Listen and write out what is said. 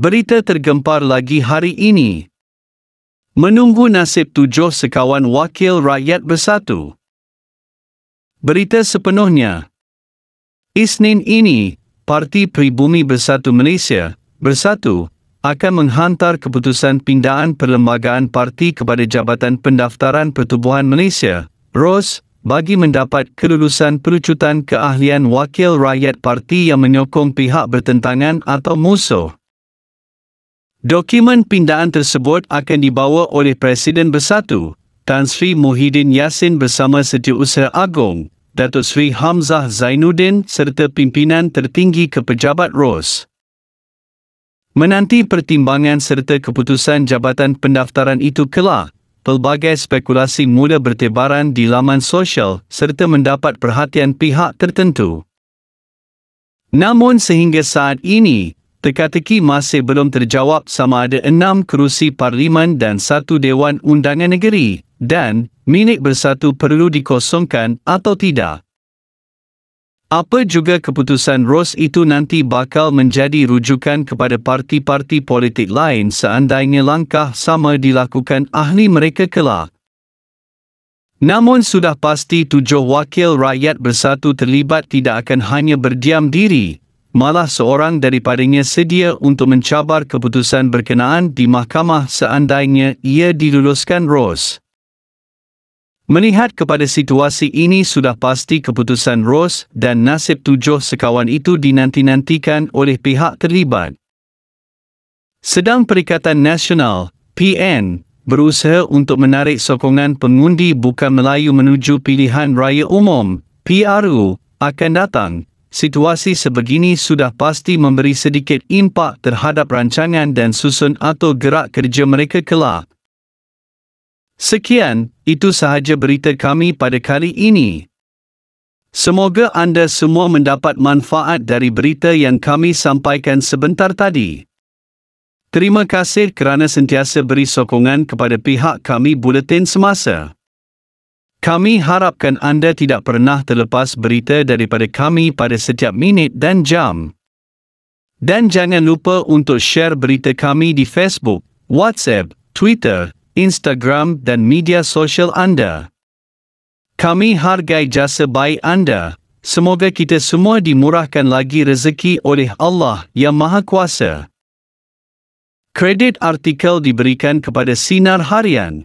Berita tergempar lagi hari ini. Menunggu nasib tujuh sekawan wakil rakyat bersatu. Berita sepenuhnya. Isnin ini, Parti Pribumi Bersatu Malaysia, Bersatu, akan menghantar keputusan pindaan perlembagaan parti kepada Jabatan Pendaftaran Pertubuhan Malaysia, ROS, bagi mendapat kelulusan perucutan keahlian wakil rakyat parti yang menyokong pihak bertentangan atau musuh. Dokumen pindaan tersebut akan dibawa oleh Presiden Bersatu, Tan Sri Muhyiddin Yassin bersama Setiausaha Agong, Datuk Sri Hamzah Zainuddin serta pimpinan tertinggi ke pejabat ROS. Menanti pertimbangan serta keputusan jabatan pendaftaran itu kelak, pelbagai spekulasi mula bertebaran di laman sosial serta mendapat perhatian pihak tertentu. Namun sehingga saat ini, Teka-teki masih belum terjawab sama ada enam kerusi parlimen dan satu Dewan Undangan Negeri dan Minit Bersatu perlu dikosongkan atau tidak. Apa juga keputusan ROS itu nanti bakal menjadi rujukan kepada parti-parti politik lain seandainya langkah sama dilakukan ahli mereka kelak. Namun sudah pasti tujuh wakil rakyat bersatu terlibat tidak akan hanya berdiam diri, malah seorang daripadanya sedia untuk mencabar keputusan berkenaan di mahkamah seandainya ia diluluskan Rose. Melihat kepada situasi ini sudah pasti keputusan Rose dan nasib tujuh sekawan itu dinanti-nantikan oleh pihak terlibat. Sedang Perikatan Nasional, PN, berusaha untuk menarik sokongan pengundi bukan Melayu menuju pilihan raya umum, PRU, akan datang situasi sebegini sudah pasti memberi sedikit impak terhadap rancangan dan susun atau gerak kerja mereka kelak. Sekian, itu sahaja berita kami pada kali ini. Semoga anda semua mendapat manfaat dari berita yang kami sampaikan sebentar tadi. Terima kasih kerana sentiasa beri sokongan kepada pihak kami buletin semasa. Kami harapkan anda tidak pernah terlepas berita daripada kami pada setiap minit dan jam. Dan jangan lupa untuk share berita kami di Facebook, WhatsApp, Twitter, Instagram dan media sosial anda. Kami hargai jasa baik anda. Semoga kita semua dimurahkan lagi rezeki oleh Allah yang Maha Kuasa. Kredit artikel diberikan kepada Sinar Harian.